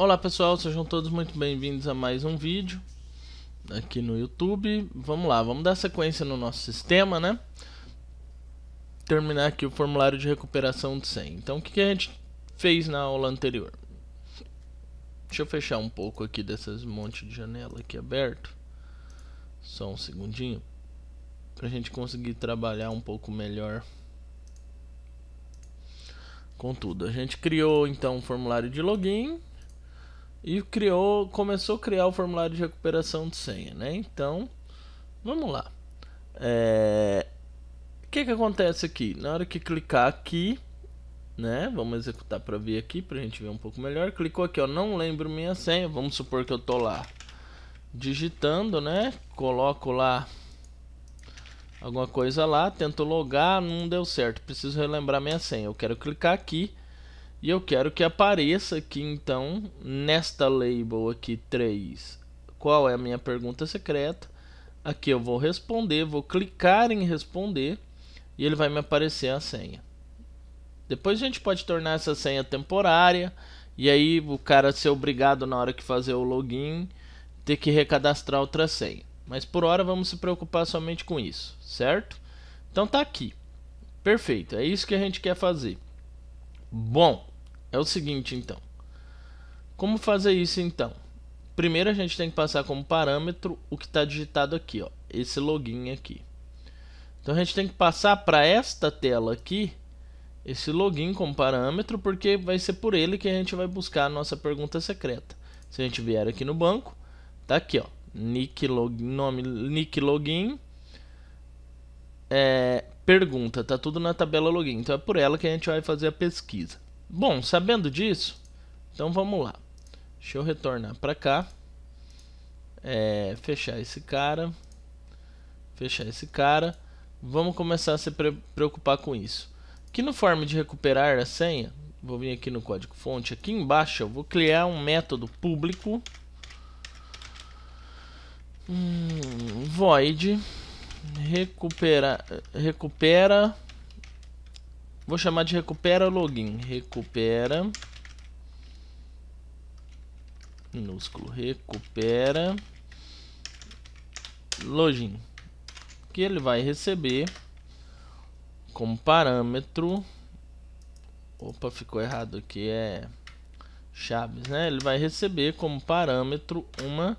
Olá pessoal, sejam todos muito bem-vindos a mais um vídeo aqui no YouTube. Vamos lá, vamos dar sequência no nosso sistema, né? Terminar aqui o formulário de recuperação de 100. Então, o que, que a gente fez na aula anterior? Deixa eu fechar um pouco aqui dessas monte de janela aqui aberto. Só um segundinho. Pra gente conseguir trabalhar um pouco melhor com tudo. A gente criou então um formulário de login e criou, começou a criar o formulário de recuperação de senha, né? Então, vamos lá. É... O que que acontece aqui? Na hora que clicar aqui, né? Vamos executar para ver aqui, para a gente ver um pouco melhor. Clicou aqui, ó, não lembro minha senha. Vamos supor que eu tô lá digitando, né? Coloco lá alguma coisa lá, tento logar, não deu certo. Preciso relembrar minha senha. Eu quero clicar aqui e eu quero que apareça aqui então, nesta label aqui 3, qual é a minha pergunta secreta. Aqui eu vou responder, vou clicar em responder e ele vai me aparecer a senha. Depois a gente pode tornar essa senha temporária e aí o cara ser obrigado na hora que fazer o login ter que recadastrar outra senha. Mas por hora vamos se preocupar somente com isso, certo? Então tá aqui. Perfeito, é isso que a gente quer fazer. Bom, é o seguinte então. Como fazer isso então? Primeiro a gente tem que passar como parâmetro o que está digitado aqui, ó, esse login aqui. Então a gente tem que passar para esta tela aqui esse login como parâmetro, porque vai ser por ele que a gente vai buscar a nossa pergunta secreta. Se a gente vier aqui no banco, tá aqui, ó, nick login, nome, nick login, é, Pergunta, tá tudo na tabela login, então é por ela que a gente vai fazer a pesquisa. Bom, sabendo disso, então vamos lá. Deixa eu retornar para cá. É, fechar esse cara. Fechar esse cara. Vamos começar a se pre preocupar com isso. Aqui no forma de recuperar a senha, vou vir aqui no código fonte, aqui embaixo eu vou criar um método público hum, void Recupera. Recupera. Vou chamar de recupera login. Recupera. Minúsculo. Recupera. Login. Que ele vai receber como parâmetro. Opa, ficou errado aqui. É chaves, né? Ele vai receber como parâmetro uma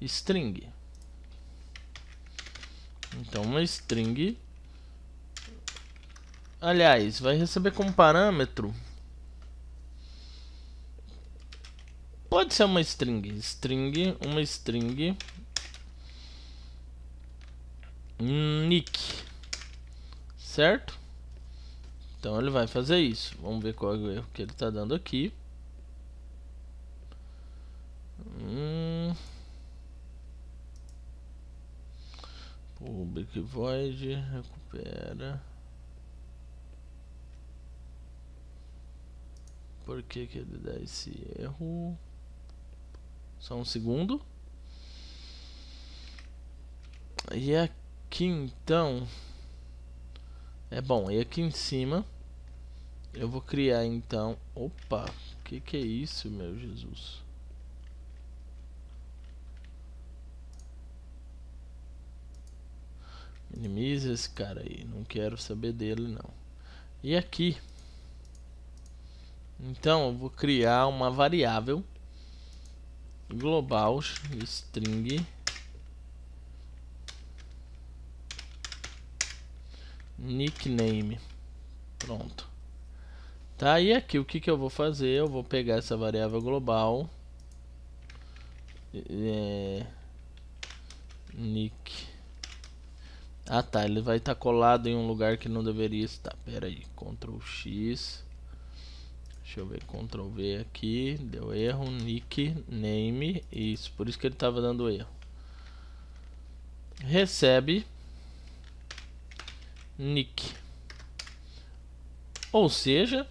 string. Então uma string. Aliás, vai receber como parâmetro. Pode ser uma string. String, uma string. Nick. Certo? Então ele vai fazer isso. Vamos ver qual é o erro que ele está dando aqui. Hum. Public void recupera. Por que, que ele dá esse erro? Só um segundo. E aqui então. É bom, e aqui em cima. Eu vou criar então. Opa, que que é isso, meu Jesus? Inimiza esse cara aí, não quero saber dele não. E aqui? Então, eu vou criar uma variável global string nickname. Pronto. Tá, e aqui o que, que eu vou fazer? Eu vou pegar essa variável global é, nick ah tá, ele vai estar tá colado em um lugar que não deveria estar. Pera aí, Ctrl X. Deixa eu ver, Ctrl V aqui. Deu erro, nick, name. Isso, por isso que ele estava dando erro. Recebe nick. Ou seja,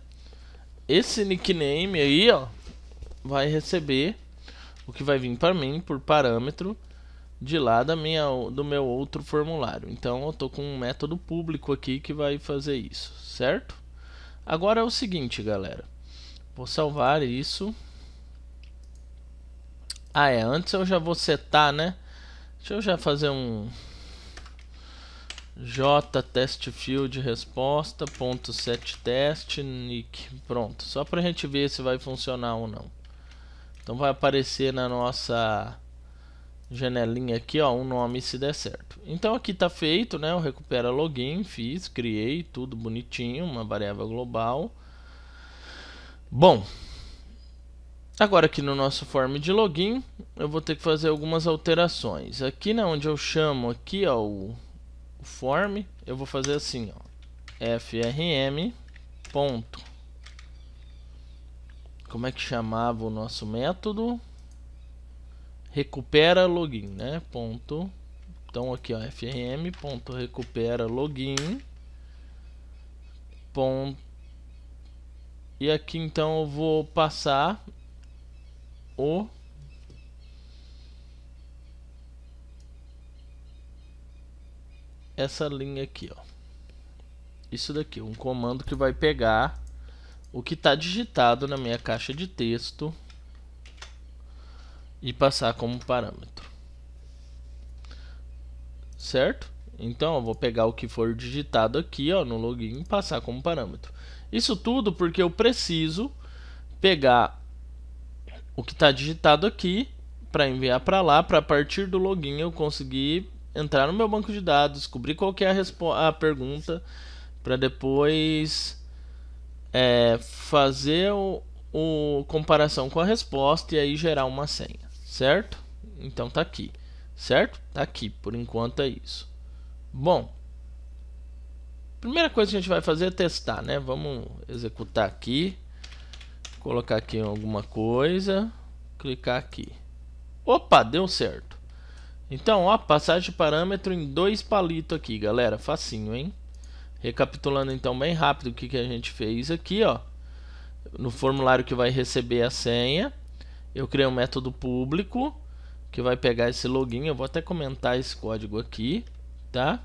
esse nickname aí, ó, vai receber o que vai vir para mim por parâmetro de lá da minha, do meu outro formulário. Então eu estou com um método público aqui que vai fazer isso, certo? Agora é o seguinte, galera. Vou salvar isso. Ah, é. Antes eu já vou setar, né? Deixa eu já fazer um J test field resposta ponto set test nick. Pronto. Só para a gente ver se vai funcionar ou não. Então vai aparecer na nossa janelinha aqui, ó, um nome se der certo. Então aqui tá feito, né? Eu recupero login, fiz, criei tudo bonitinho, uma variável global. Bom, agora aqui no nosso form de login, eu vou ter que fazer algumas alterações. Aqui, né, onde eu chamo aqui, ó, o, o form, eu vou fazer assim, ó, frm ponto. Como é que chamava o nosso método? recupera login, né? Ponto. Então aqui ó, frm ponto recupera login ponto e aqui então eu vou passar o essa linha aqui, ó. Isso daqui, um comando que vai pegar o que está digitado na minha caixa de texto e passar como parâmetro. Certo? Então eu vou pegar o que for digitado aqui ó, no login e passar como parâmetro. Isso tudo porque eu preciso pegar o que está digitado aqui para enviar para lá, para a partir do login eu conseguir entrar no meu banco de dados, descobrir qual é a, a pergunta, para depois é, fazer o, o comparação com a resposta e aí gerar uma senha certo? Então tá aqui, certo? Tá aqui, por enquanto é isso. Bom, primeira coisa que a gente vai fazer é testar, né? Vamos executar aqui, colocar aqui alguma coisa, clicar aqui. Opa, deu certo. Então, ó, passagem de parâmetro em dois palitos aqui, galera, facinho, hein? Recapitulando então bem rápido o que, que a gente fez aqui, ó. No formulário que vai receber a senha, eu criei um método público que vai pegar esse login, eu vou até comentar esse código aqui, tá?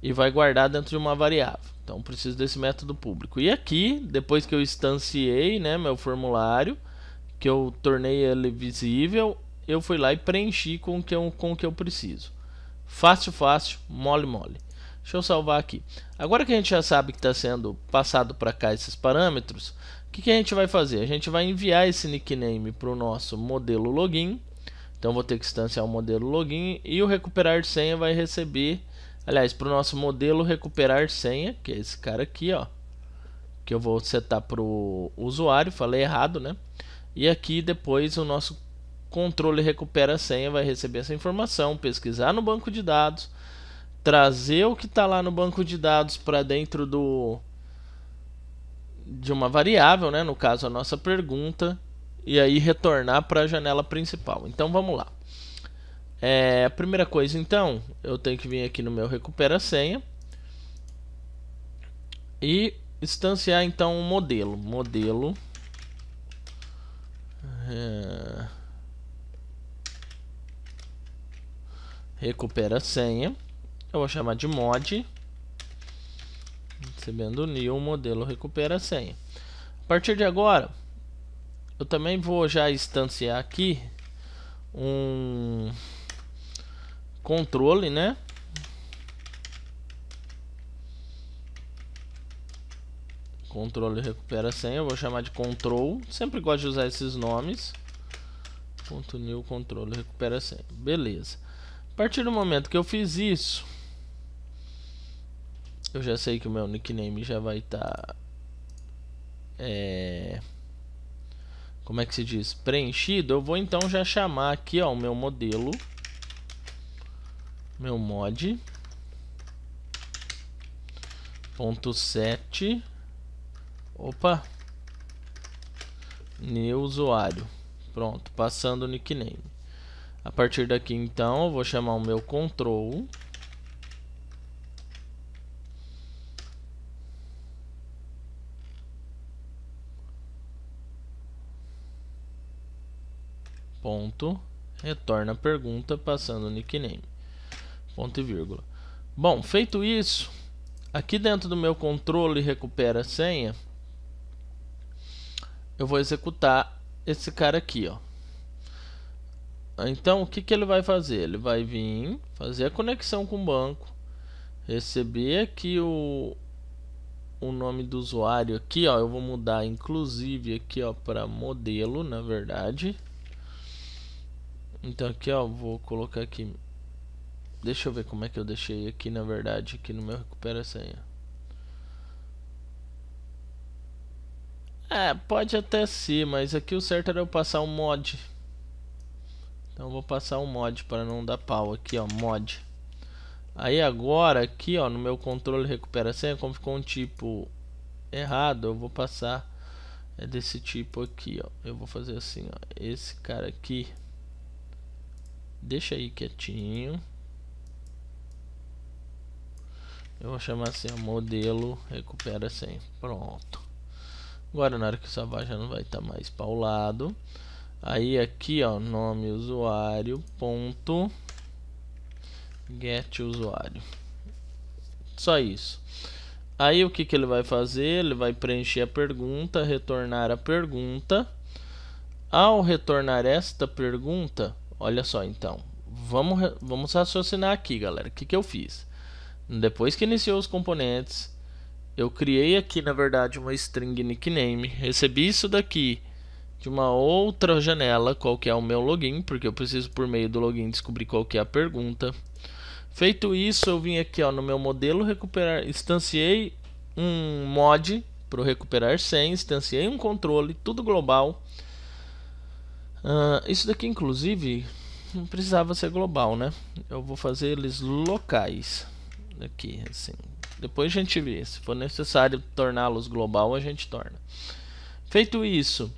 E vai guardar dentro de uma variável. Então preciso desse método público. E aqui, depois que eu instanciei, né, meu formulário, que eu tornei ele visível, eu fui lá e preenchi com o que eu, com o que eu preciso. Fácil, fácil, mole, mole. Deixa eu salvar aqui. Agora que a gente já sabe que está sendo passado para cá esses parâmetros, que, que a gente vai fazer? A gente vai enviar esse nickname para o nosso modelo login. Então vou ter que instanciar o modelo login e o recuperar senha vai receber, aliás, para o nosso modelo recuperar senha, que é esse cara aqui, ó, que eu vou setar para o usuário, falei errado, né? E aqui depois o nosso controle recupera senha vai receber essa informação, pesquisar no banco de dados, trazer o que está lá no banco de dados para dentro do de uma variável, né, no caso a nossa pergunta, e aí retornar para a janela principal. Então vamos lá. É, a primeira coisa então, eu tenho que vir aqui no meu recupera senha e instanciar então um modelo, modelo é, recupera senha, eu vou chamar de mod Recebendo new, o modelo recupera a senha. A partir de agora, eu também vou já instanciar aqui um controle, né? Controle recupera a senha, eu vou chamar de control. Sempre gosto de usar esses nomes. Ponto new controle recupera a senha. Beleza. A partir do momento que eu fiz isso, eu já sei que o meu nickname já vai estar. Tá, é, como é que se diz? Preenchido. Eu vou então já chamar aqui ó, o meu modelo. Meu mod. Ponto set. Opa. New usuário. Pronto, passando o nickname. A partir daqui então eu vou chamar o meu control ponto, retorna a pergunta passando o nickname, ponto e vírgula. Bom, feito isso, aqui dentro do meu controle recupera a senha, eu vou executar esse cara aqui, ó. Então, o que, que ele vai fazer? Ele vai vir fazer a conexão com o banco, receber aqui o, o nome do usuário aqui, ó, eu vou mudar inclusive aqui, ó, para modelo, na verdade. Então aqui ó, vou colocar aqui. Deixa eu ver como é que eu deixei aqui na verdade, aqui no meu recupera senha. É, pode até ser, mas aqui o certo era eu passar um mod. Então eu vou passar um mod para não dar pau aqui, ó, mod. Aí agora aqui, ó, no meu controle recupera senha, como ficou um tipo errado, eu vou passar é desse tipo aqui, ó. Eu vou fazer assim, ó, esse cara aqui Deixa aí quietinho. Eu vou chamar assim, modelo recupera sem assim, Pronto. Agora na hora que salvar já não vai estar tá mais paulado. Aí aqui, ó, nome usuário, ponto, get usuário. Só isso. Aí o que, que ele vai fazer? Ele vai preencher a pergunta, retornar a pergunta. Ao retornar esta pergunta, Olha só, então. Vamos, vamos raciocinar aqui, galera. O que, que eu fiz? Depois que iniciou os componentes, eu criei aqui, na verdade, uma string nickname. Recebi isso daqui de uma outra janela, qual que é o meu login, porque eu preciso, por meio do login, descobrir qual que é a pergunta. Feito isso, eu vim aqui ó, no meu modelo recuperar, instanciei um mod para recuperar senha, instanciei um controle, tudo global. Uh, isso daqui, inclusive, não precisava ser global, né? Eu vou fazer eles locais aqui, assim. Depois a gente vê. Se for necessário torná-los global, a gente torna. Feito isso,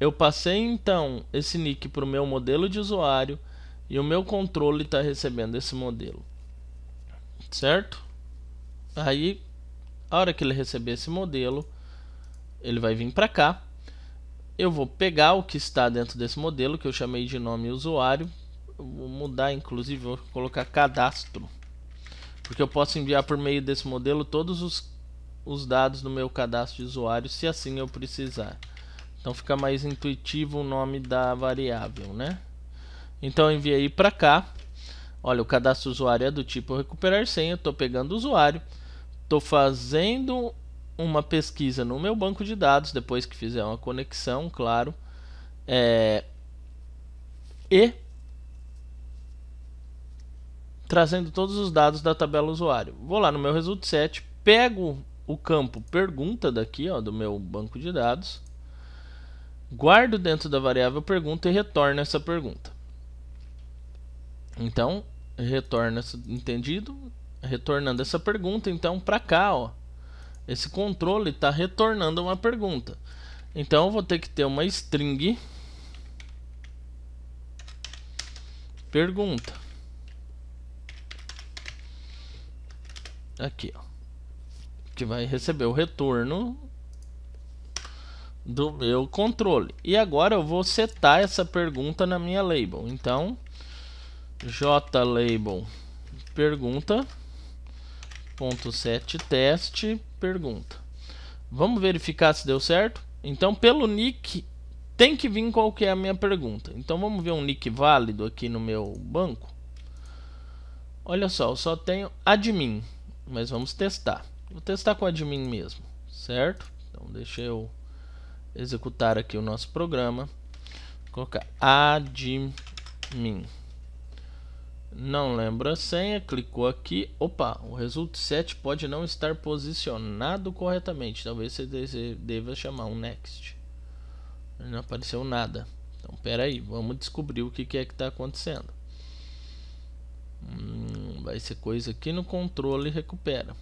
eu passei então esse nick para o meu modelo de usuário e o meu controle está recebendo esse modelo, certo? Aí, a hora que ele receber esse modelo, ele vai vir para cá eu vou pegar o que está dentro desse modelo, que eu chamei de nome usuário, vou mudar inclusive, vou colocar cadastro, porque eu posso enviar por meio desse modelo todos os, os dados do meu cadastro de usuário, se assim eu precisar. Então fica mais intuitivo o nome da variável, né? Então eu enviei para cá, olha o cadastro usuário é do tipo recuperar senha, estou pegando usuário, estou fazendo uma pesquisa no meu banco de dados, depois que fizer uma conexão, claro, é, e trazendo todos os dados da tabela usuário. Vou lá no meu result set, pego o campo pergunta daqui, ó, do meu banco de dados, guardo dentro da variável pergunta e retorno essa pergunta. Então, retorna entendido? Retornando essa pergunta, então para cá, ó, esse controle está retornando uma pergunta. Então eu vou ter que ter uma string pergunta. Aqui, ó. Que vai receber o retorno do meu controle. E agora eu vou setar essa pergunta na minha label. Então, jlabel pergunta ponto set teste pergunta. Vamos verificar se deu certo? Então, pelo nick, tem que vir qual que é a minha pergunta. Então, vamos ver um nick válido aqui no meu banco. Olha só, eu só tenho admin, mas vamos testar. Vou testar com admin mesmo, certo? Então, deixa eu executar aqui o nosso programa. Vou colocar admin. Não lembra a senha, clicou aqui. Opa, o result set pode não estar posicionado corretamente. Talvez você deva chamar um next. Não apareceu nada. Então, pera aí, vamos descobrir o que, é que está acontecendo. Hum, vai ser coisa aqui no controle e recupera.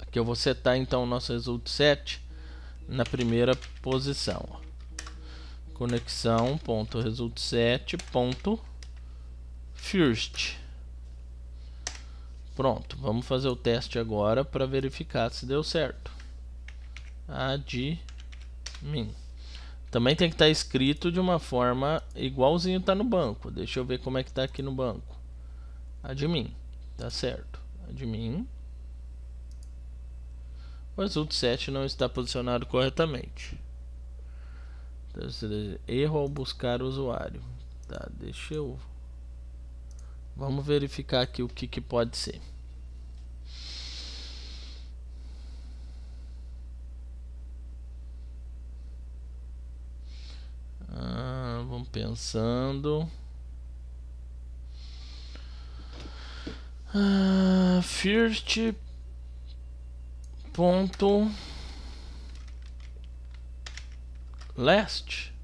Aqui eu vou setar então o nosso result set na primeira posição conexão ponto result set ponto first pronto vamos fazer o teste agora para verificar se deu certo admin também tem que estar tá escrito de uma forma igualzinho está no banco deixa eu ver como é que está aqui no banco admin tá certo admin o result set não está posicionado corretamente Erro ao buscar o usuário. Tá, deixa eu. Vamos verificar aqui o que, que pode ser. Ah, vamos pensando. Ah, first ponto leste.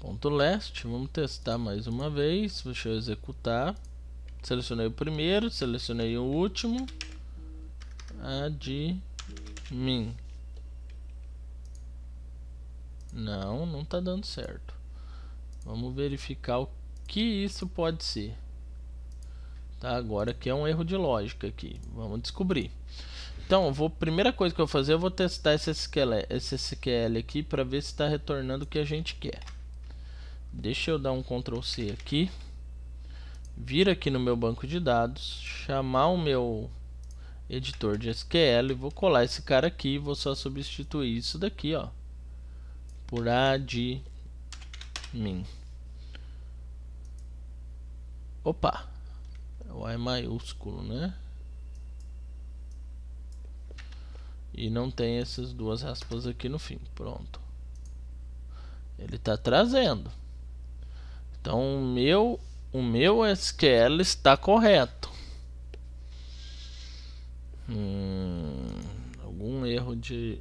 Ponto leste, vamos testar mais uma vez, deixa eu executar. Selecionei o primeiro, selecionei o último. Admin. Não, não está dando certo. Vamos verificar o que isso pode ser. Tá? Agora que é um erro de lógica aqui. Vamos descobrir. Então, a primeira coisa que eu vou fazer, eu vou testar esse SQL, esse SQL aqui para ver se está retornando o que a gente quer. Deixa eu dar um Ctrl C aqui. Vir aqui no meu banco de dados, chamar o meu editor de SQL, e vou colar esse cara aqui, vou só substituir isso daqui, ó, por admin. Opa, é o A é maiúsculo, né? E não tem essas duas aspas aqui no fim, pronto. Ele está trazendo. Então o meu, o meu SQL está correto. Hum, algum erro de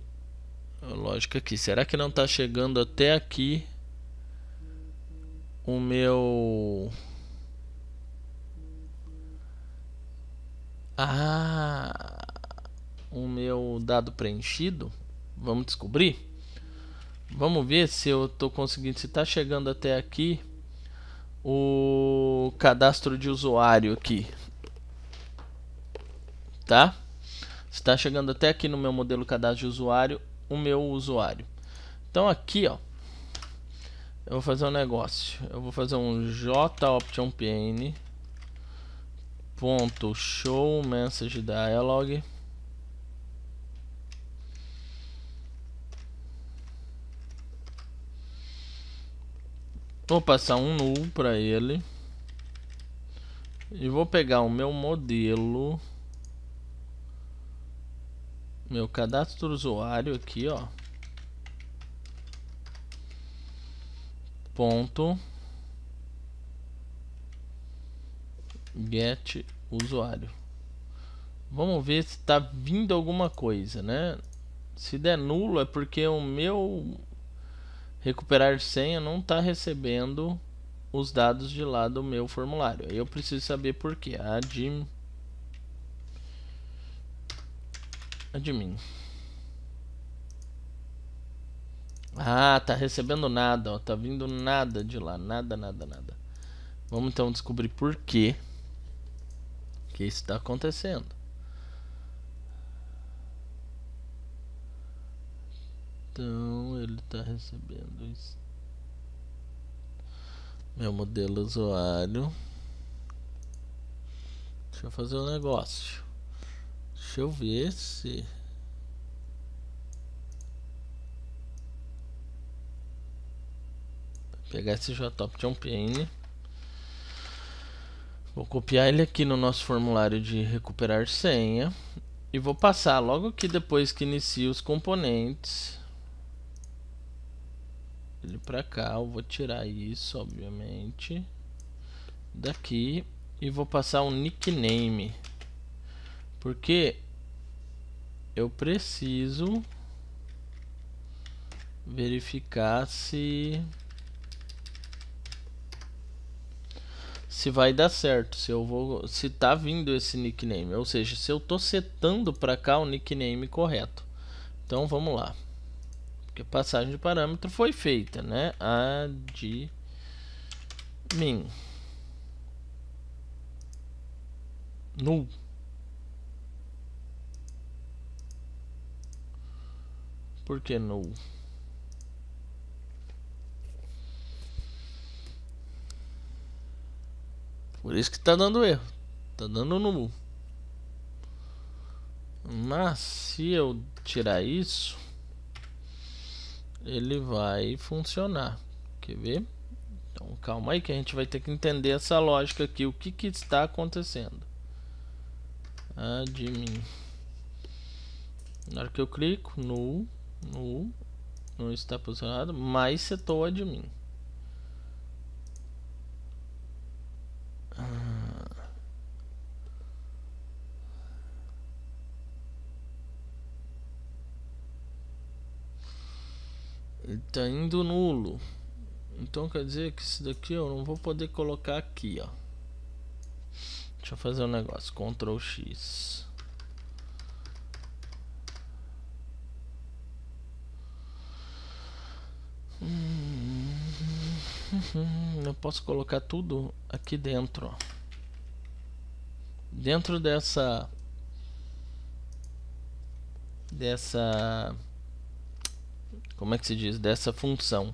lógica aqui. Será que não está chegando até aqui o meu Ah, o meu dado preenchido. Vamos descobrir. Vamos ver se eu estou conseguindo. Se está chegando até aqui o cadastro de usuário aqui. Tá? Está chegando até aqui no meu modelo cadastro de usuário o meu usuário. Então aqui, ó, eu vou fazer um negócio. Eu vou fazer um J option PN ponto show message dialog vou passar um null para ele e vou pegar o meu modelo meu cadastro usuário aqui ó ponto get usuário. Vamos ver se está vindo alguma coisa, né? Se der nulo é porque o meu recuperar senha não está recebendo os dados de lá do meu formulário. Eu preciso saber por que. Admin. Admin. Ah, tá recebendo nada, ó. Tá vindo nada de lá. Nada, nada, nada. Vamos então descobrir por quê que está acontecendo. Então ele está recebendo isso. Meu modelo usuário. Deixa eu fazer um negócio. Deixa eu ver se pegar esse JTOP de um PN Vou copiar ele aqui no nosso formulário de recuperar senha e vou passar logo aqui depois que inicio os componentes ele para cá, eu vou tirar isso, obviamente daqui e vou passar um nickname porque eu preciso verificar se se vai dar certo, se eu vou, se tá vindo esse nickname, ou seja, se eu tô setando para cá o nickname correto. Então vamos lá. Porque a passagem de parâmetro foi feita, né? Admin null Por que null? Por isso que tá dando erro. Tá dando no Mas se eu tirar isso, ele vai funcionar. Quer ver? Então calma aí que a gente vai ter que entender essa lógica aqui. O que, que está acontecendo? Admin. Na hora que eu clico, no, no, não está posicionado, mais setor admin. Ele tá indo nulo. Então quer dizer que isso daqui eu não vou poder colocar aqui, ó. Deixa eu fazer um negócio. Ctrl X. Hum, eu posso colocar tudo aqui dentro, ó. Dentro dessa... Dessa como é que se diz, dessa função.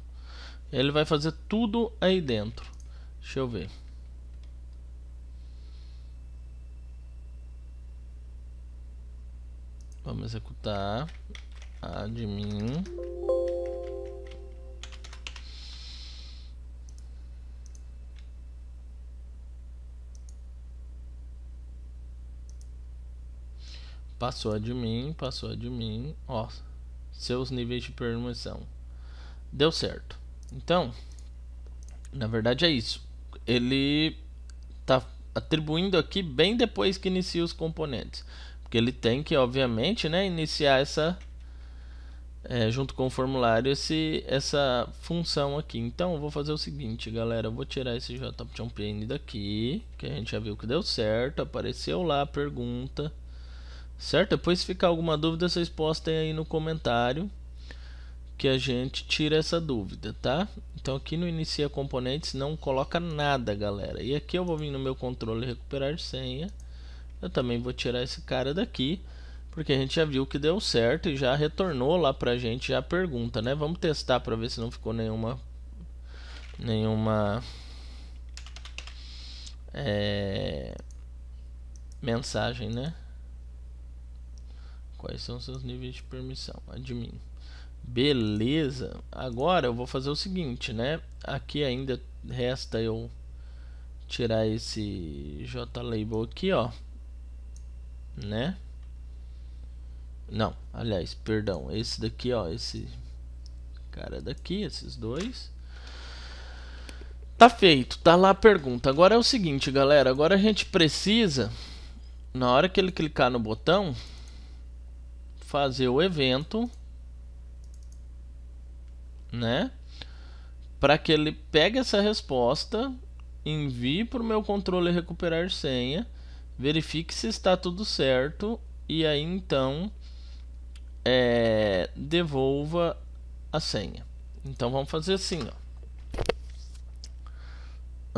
Ele vai fazer tudo aí dentro. Deixa eu ver. Vamos executar admin passou admin, passou admin, ó, seus níveis de permissão. Deu certo. Então, na verdade é isso. Ele está atribuindo aqui bem depois que inicia os componentes. Porque ele tem que, obviamente, né, iniciar essa é, junto com o formulário esse, essa função aqui. Então eu vou fazer o seguinte, galera, eu vou tirar esse jpn daqui, que a gente já viu que deu certo, apareceu lá a pergunta. Certo? Depois, se ficar alguma dúvida, vocês postem aí no comentário que a gente tira essa dúvida, tá? Então aqui no inicia componentes não coloca nada, galera. E aqui eu vou vir no meu controle recuperar senha. Eu também vou tirar esse cara daqui, porque a gente já viu que deu certo e já retornou lá pra gente já pergunta, né? Vamos testar para ver se não ficou nenhuma nenhuma é, mensagem, né? Quais são seus níveis de permissão? Admin. Beleza. Agora eu vou fazer o seguinte, né? Aqui ainda resta eu tirar esse JLabel aqui, ó. Né? Não, aliás, perdão. Esse daqui, ó. Esse cara daqui, esses dois. Tá feito, tá lá a pergunta. Agora é o seguinte, galera. Agora a gente precisa, na hora que ele clicar no botão, fazer o evento, né? Para que ele pegue essa resposta, envie para o meu controle recuperar senha, verifique se está tudo certo e aí então é, devolva a senha. Então vamos fazer assim, ó.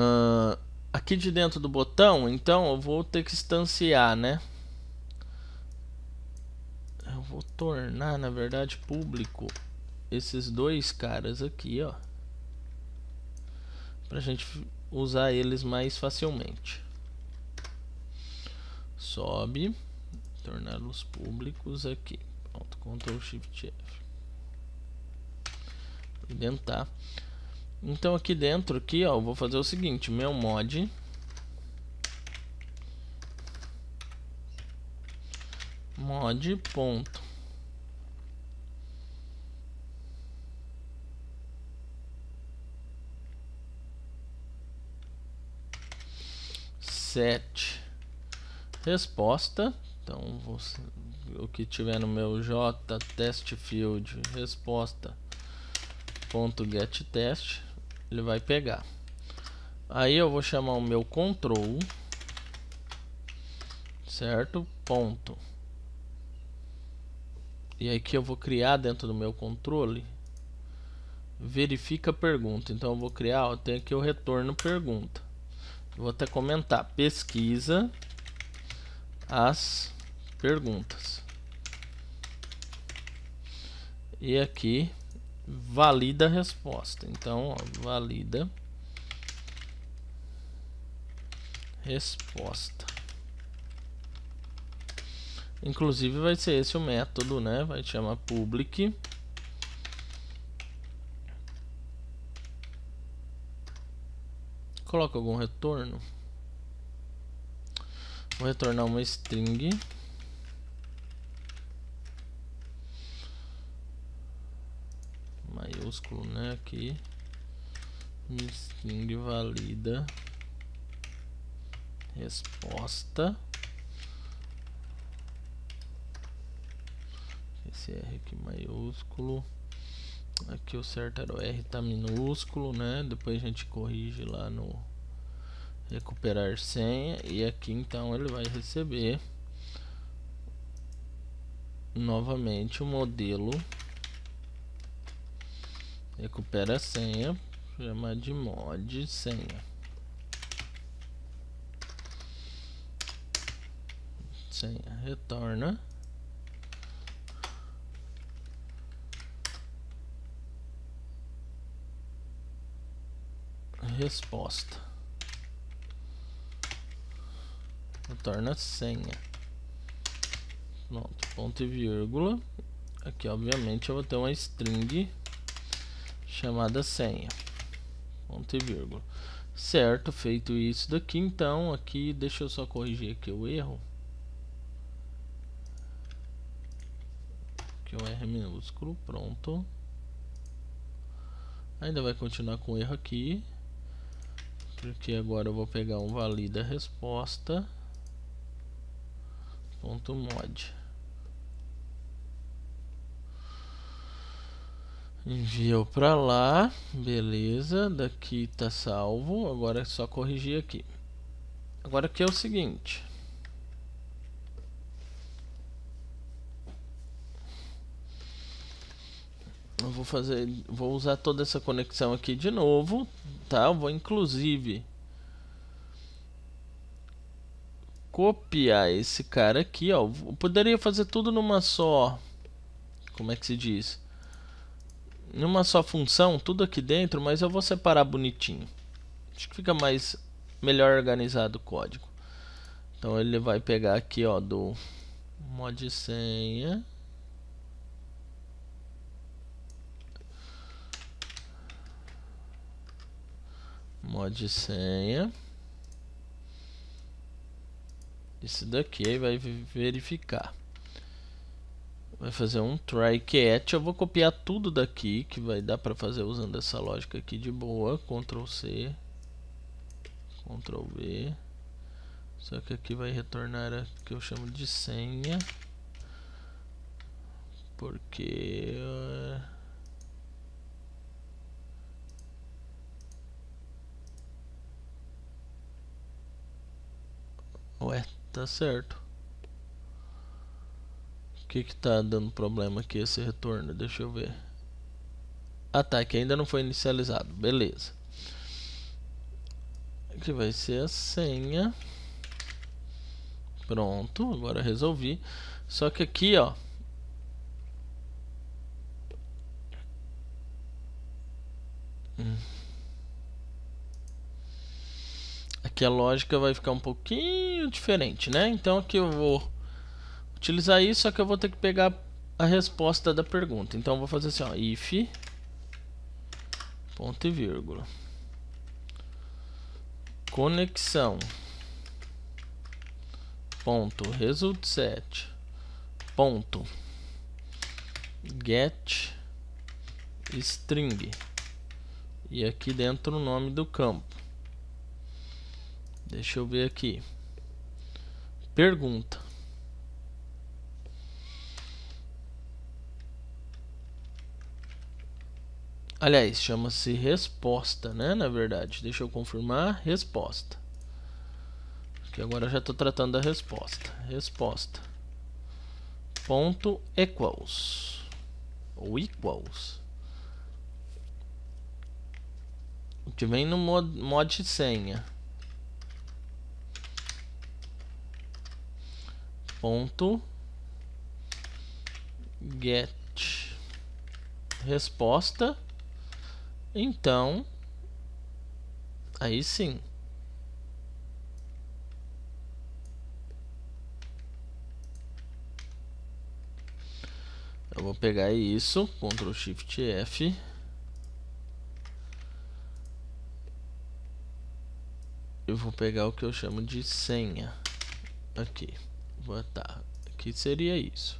Uh, aqui de dentro do botão, então eu vou ter que instanciar, né? vou tornar, na verdade, público esses dois caras aqui, ó. Pra gente usar eles mais facilmente. Sobe, torná-los públicos aqui. Pronto, Ctrl Shift F. Indentar. Então aqui dentro, aqui, ó, eu vou fazer o seguinte, meu mod mod ponto set resposta então você, o que tiver no meu j test field resposta ponto get test ele vai pegar aí eu vou chamar o meu control certo ponto e aqui eu vou criar dentro do meu controle verifica pergunta então eu vou criar eu tenho aqui o retorno pergunta vou até comentar pesquisa as perguntas e aqui valida a resposta então ó, valida resposta Inclusive vai ser esse o método, né? Vai chamar public. Coloca algum retorno. Vou retornar uma string. Maiúsculo, né? Aqui. String valida. Resposta. R aqui maiúsculo. Aqui o certo era o R tá minúsculo, né? Depois a gente corrige lá no recuperar senha e aqui então ele vai receber novamente o modelo recupera senha, chamar de mod senha. Senha retorna resposta. Retorna senha. Pronto, ponto e vírgula. Aqui, obviamente, eu vou ter uma string chamada senha. Ponto e vírgula. Certo, feito isso daqui, então, aqui, deixa eu só corrigir aqui o erro. Aqui é um R minúsculo, pronto. Ainda vai continuar com erro aqui porque agora eu vou pegar um valida resposta ponto mod enviou para lá beleza daqui tá salvo agora é só corrigir aqui agora que é o seguinte eu vou fazer, vou usar toda essa conexão aqui de novo, tá? Eu vou inclusive copiar esse cara aqui, ó. Eu poderia fazer tudo numa só, como é que se diz? Numa só função, tudo aqui dentro, mas eu vou separar bonitinho. Acho que fica mais melhor organizado o código. Então ele vai pegar aqui, ó, do mod senha mod senha. Esse daqui vai verificar. Vai fazer um try cat. Eu vou copiar tudo daqui que vai dar para fazer usando essa lógica aqui de boa. Ctrl C, Ctrl V. Só que aqui vai retornar o que eu chamo de senha. Porque eh, Ué, tá certo. O que que tá dando problema aqui esse retorno? Deixa eu ver. Ah tá, que ainda não foi inicializado. Beleza. Que vai ser a senha. Pronto, agora resolvi. Só que aqui, ó. Hum. que a lógica vai ficar um pouquinho diferente, né? Então aqui eu vou utilizar isso, só que eu vou ter que pegar a resposta da pergunta. Então eu vou fazer assim, ó, if ponto e vírgula conexão ponto result set ponto get string e aqui dentro o nome do campo Deixa eu ver aqui. Pergunta. Aliás, chama-se resposta, né? Na verdade, deixa eu confirmar. Resposta. Que agora já estou tratando da resposta. Resposta. Ponto equals ou equals. Que vem no mod, mod senha. ponto get resposta então aí sim eu vou pegar isso Ctrl Shift F eu vou pegar o que eu chamo de senha aqui tá, aqui seria isso.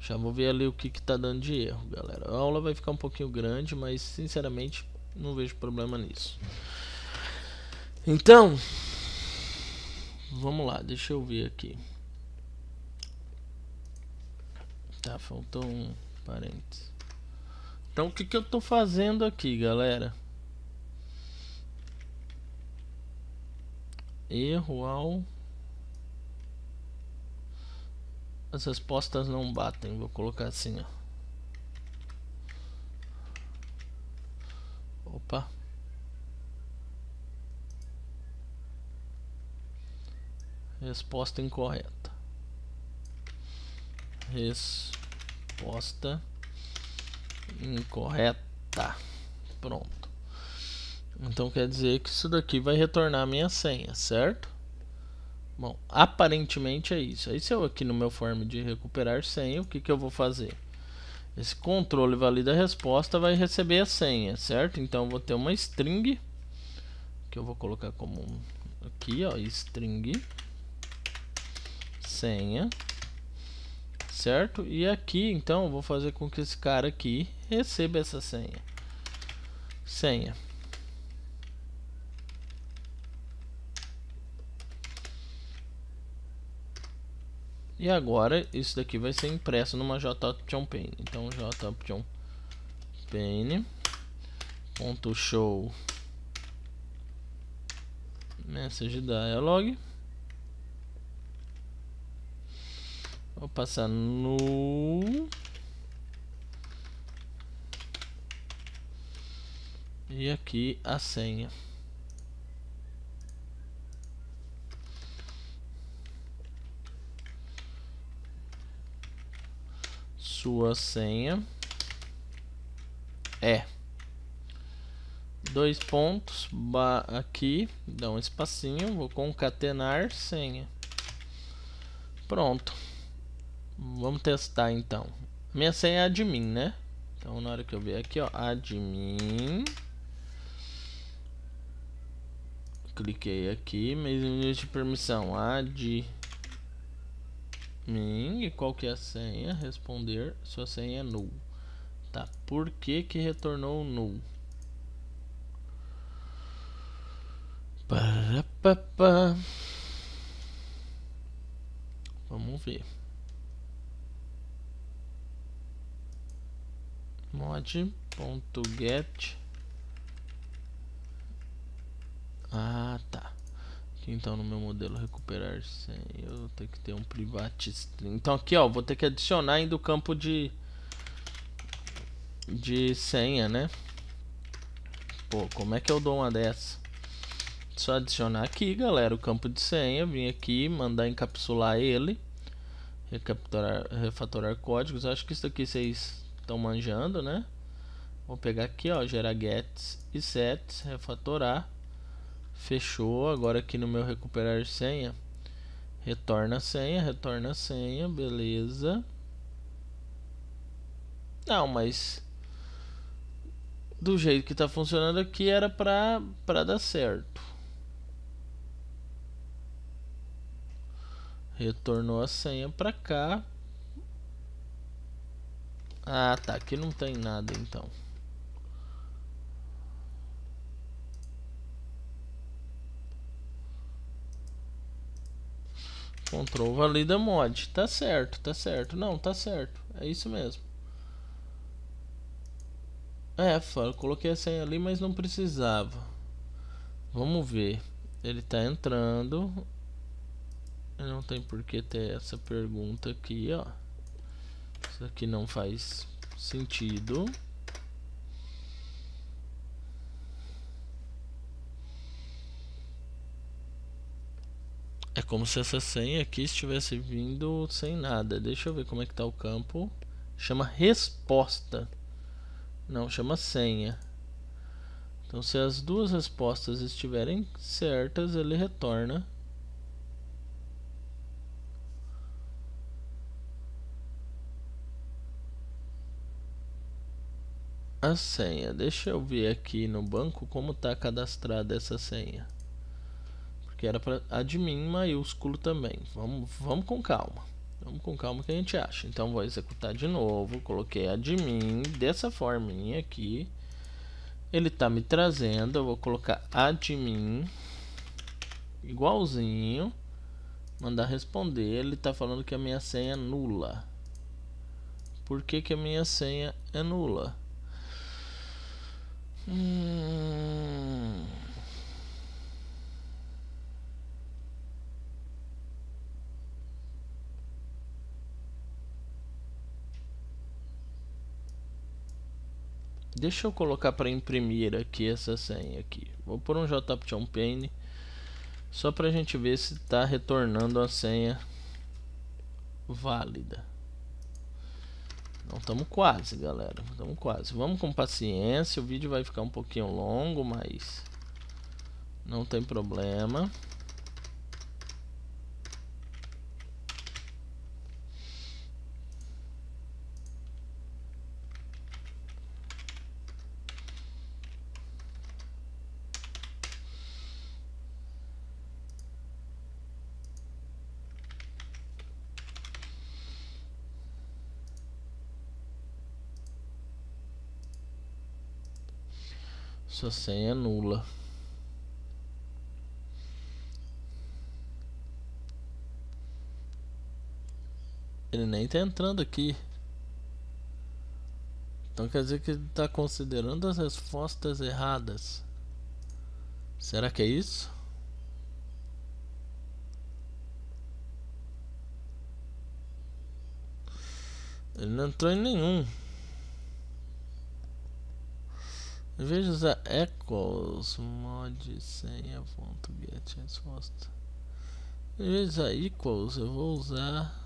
Já vou ver ali o que que tá dando de erro, galera. A aula vai ficar um pouquinho grande, mas sinceramente não vejo problema nisso. Então, vamos lá, deixa eu ver aqui. Tá, faltou um parênteses. Então, o que que eu tô fazendo aqui, galera? Erro ao As respostas não batem, vou colocar assim, ó. Opa. Resposta incorreta. Resposta incorreta. Pronto. Então quer dizer que isso daqui vai retornar a minha senha, certo? Bom, aparentemente é isso. Aí se eu aqui no meu form de recuperar senha, o que, que eu vou fazer? Esse controle valida a resposta vai receber a senha, certo? Então eu vou ter uma string que eu vou colocar como aqui, ó, string senha, certo? E aqui, então, eu vou fazer com que esse cara aqui receba essa senha. Senha. E agora isso daqui vai ser impresso numa JPJON Pain. Então JPJON Pain ponto show message dialog. Vou passar no e aqui a senha. sua senha é dois pontos aqui dá um espacinho vou concatenar senha pronto vamos testar então minha senha é admin né então na hora que eu ver aqui ó admin cliquei aqui mesmo de permissão admin min e qual que é a senha? Responder sua senha é null. Tá, por que que retornou null? Parapapá. Vamos ver. mod.get Ah, tá. Aqui então no meu modelo recuperar sem eu vou ter que ter um private string. Então aqui ó, vou ter que adicionar ainda o campo de de senha, né? Pô, como é que eu dou uma dessa? Só adicionar aqui, galera, o campo de senha, vim aqui, mandar encapsular ele, recapturar, refatorar códigos. Acho que isso aqui vocês estão manjando, né? Vou pegar aqui, ó, gerar gets e sets, refatorar Fechou, agora aqui no meu recuperar senha, retorna a senha, retorna a senha, beleza. Não, mas do jeito que está funcionando aqui era para para dar certo. Retornou a senha para cá. Ah, tá, aqui não tem nada então. Control valida mod. Tá certo, tá certo. Não, tá certo. É isso mesmo. É, eu coloquei a senha ali, mas não precisava. Vamos ver. Ele tá entrando. Não tem por que ter essa pergunta aqui, ó. Isso aqui não faz sentido. É como se essa senha aqui estivesse vindo sem nada. Deixa eu ver como é que tá o campo. Chama resposta. Não, chama senha. Então se as duas respostas estiverem certas, ele retorna. A senha. Deixa eu ver aqui no banco como está cadastrada essa senha que era para admin maiúsculo também. Vamos, vamos com calma. Vamos com calma que a gente acha. Então vou executar de novo. Coloquei admin dessa forminha aqui. Ele está me trazendo. Eu vou colocar admin igualzinho. Mandar responder. Ele está falando que a minha senha é nula. Por que, que a minha senha é nula? Hum... Deixa eu colocar para imprimir aqui essa senha aqui. Vou pôr um jptonpain só para a gente ver se está retornando a senha válida. Não estamos quase, galera. Estamos quase. Vamos com paciência. O vídeo vai ficar um pouquinho longo, mas não tem problema. Sua senha é nula. Ele nem tá entrando aqui. Então quer dizer que ele está considerando as respostas erradas. Será que é isso? Ele não entrou em nenhum. Veja usar equals mod senha ponto get resposta. Veja usar é equals, eu vou usar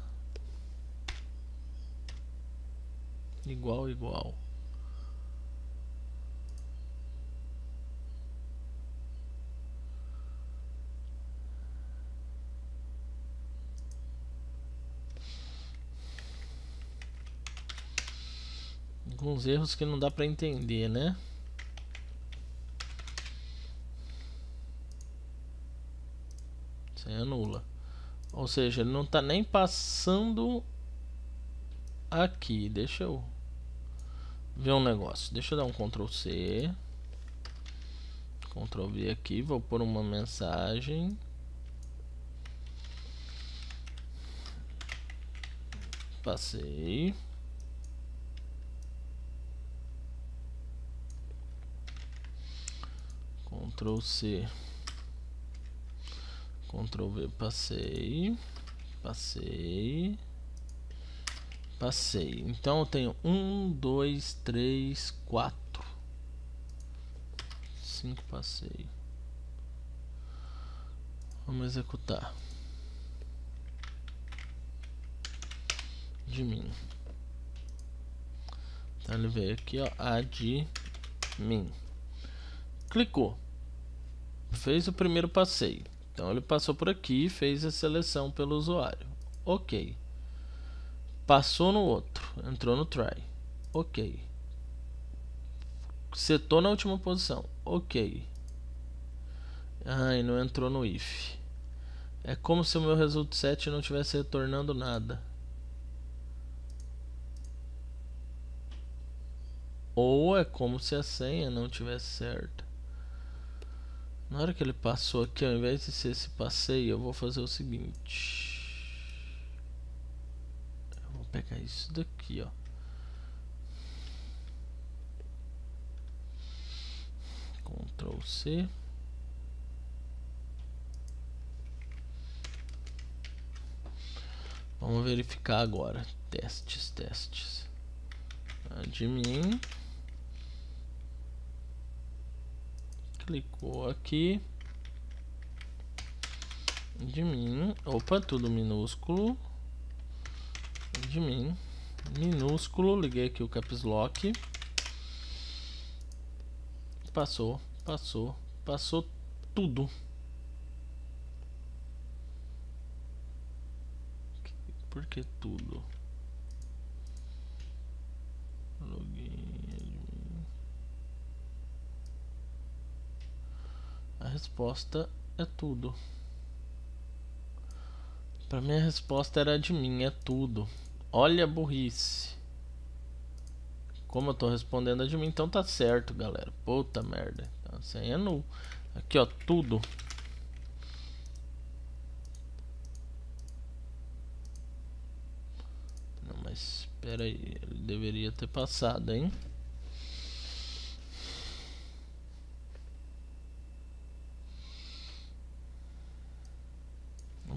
igual igual. alguns erros que não dá para entender, né? nula. Ou seja, ele não está nem passando aqui. Deixa eu ver um negócio. Deixa eu dar um Ctrl C. Ctrl V aqui. Vou pôr uma mensagem. Passei. Ctrl C. Ctrl V, passei, passei, passei. Então eu tenho 1, 2, 3, 4, 5 passei. Vamos executar. Admin. Então tá, ele veio aqui, ó, admin. Clicou. Fez o primeiro passeio. Então ele passou por aqui e fez a seleção pelo usuário. Ok. Passou no outro, entrou no try. Ok. Setou na última posição. Ok. Ai, não entrou no if. É como se o meu result set não estivesse retornando nada. Ou é como se a senha não tivesse certa. Na hora que ele passou aqui, ao invés de ser esse passeio, eu vou fazer o seguinte. Eu vou pegar isso daqui, ó. Ctrl C. Vamos verificar agora. Testes, testes. Admin. clicou aqui de mim, opa, tudo minúsculo de mim, minúsculo, liguei aqui o caps lock, passou, passou, passou tudo. Por que tudo? resposta é tudo. Para mim a resposta era de mim, é tudo. Olha a burrice. Como eu tô respondendo a de mim, então tá certo, galera. Puta merda. Então, isso é nu. Aqui, ó, tudo. Não, mas espera aí. Ele deveria ter passado, hein?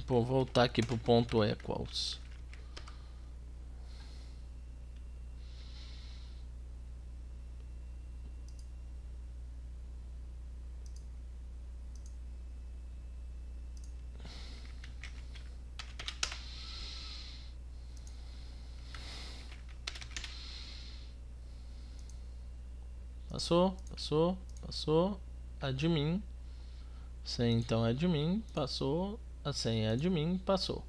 Pô, tipo, voltar aqui pro ponto equals. Passou, passou, passou, admin. É Sim, então admin, é passou, a senha admin passou.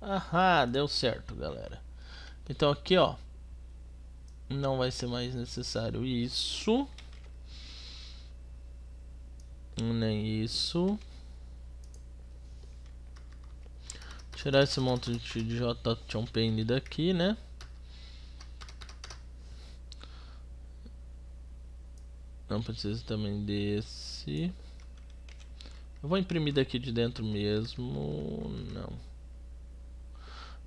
Ah, deu certo, galera. Então aqui, ó, não vai ser mais necessário isso. Nem isso. Tirar esse monte de JChampagne daqui, né? Não precisa também desse. Eu vou imprimir daqui de dentro mesmo. Não.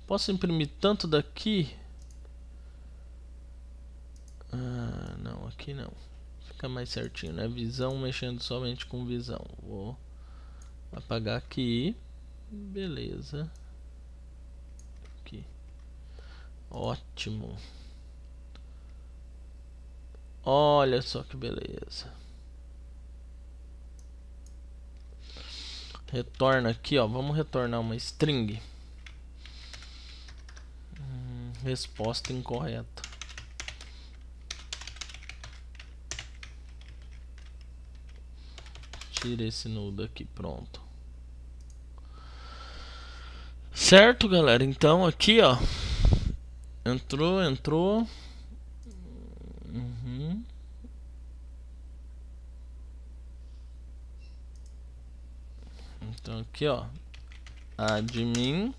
Posso imprimir tanto daqui? Ah, não, aqui não. Fica mais certinho, né? Visão mexendo somente com visão. Vou apagar aqui. Beleza. Aqui. Ótimo. Olha só que beleza. retorna aqui, ó, vamos retornar uma string. Hum, resposta incorreta. Tira esse nudo aqui, pronto. Certo, galera? Então aqui, ó, entrou, entrou. Então aqui ó, admin,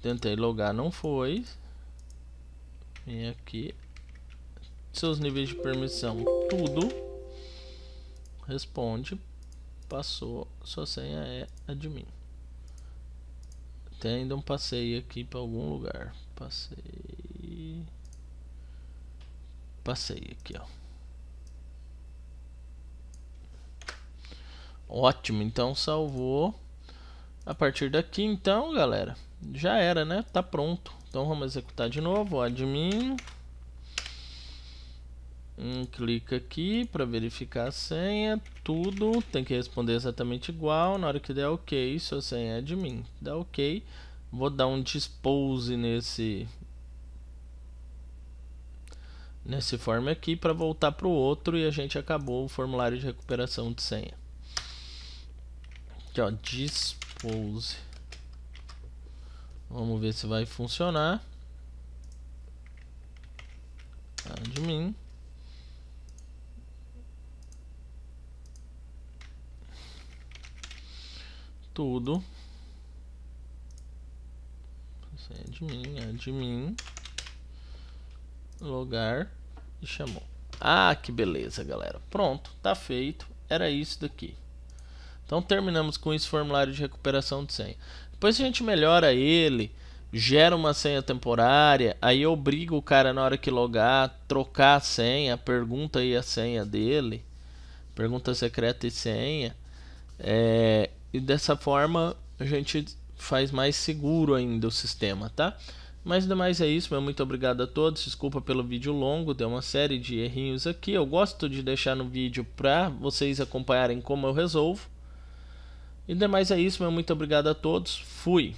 tentei logar, não foi, vem aqui, seus níveis de permissão, tudo, responde, passou, sua senha é admin. Tem ainda um passeio aqui para algum lugar, passei, passei aqui ó. Ótimo, então salvou. A partir daqui, então, galera, já era, né? Tá pronto. Então vamos executar de novo, admin. Um, clica aqui para verificar a senha, tudo, tem que responder exatamente igual. Na hora que der OK, sua senha é admin. Dá OK. Vou dar um dispose nesse nesse form aqui para voltar para o outro e a gente acabou o formulário de recuperação de senha. Aqui, ó, dispose. Vamos ver se vai funcionar. Admin. Tá Tudo. Admin, é admin. É Logar. E chamou. Ah, que beleza, galera. Pronto, tá feito. Era isso daqui. Então terminamos com esse formulário de recuperação de senha. Depois a gente melhora ele, gera uma senha temporária, aí obriga o cara na hora que logar trocar a senha, pergunta aí a senha dele, pergunta secreta e senha. É, e dessa forma a gente faz mais seguro ainda o sistema, tá? Mas demais é isso, meu muito obrigado a todos. Desculpa pelo vídeo longo, deu uma série de errinhos aqui. Eu gosto de deixar no vídeo para vocês acompanharem como eu resolvo. E demais é isso, meu muito obrigado a todos. Fui.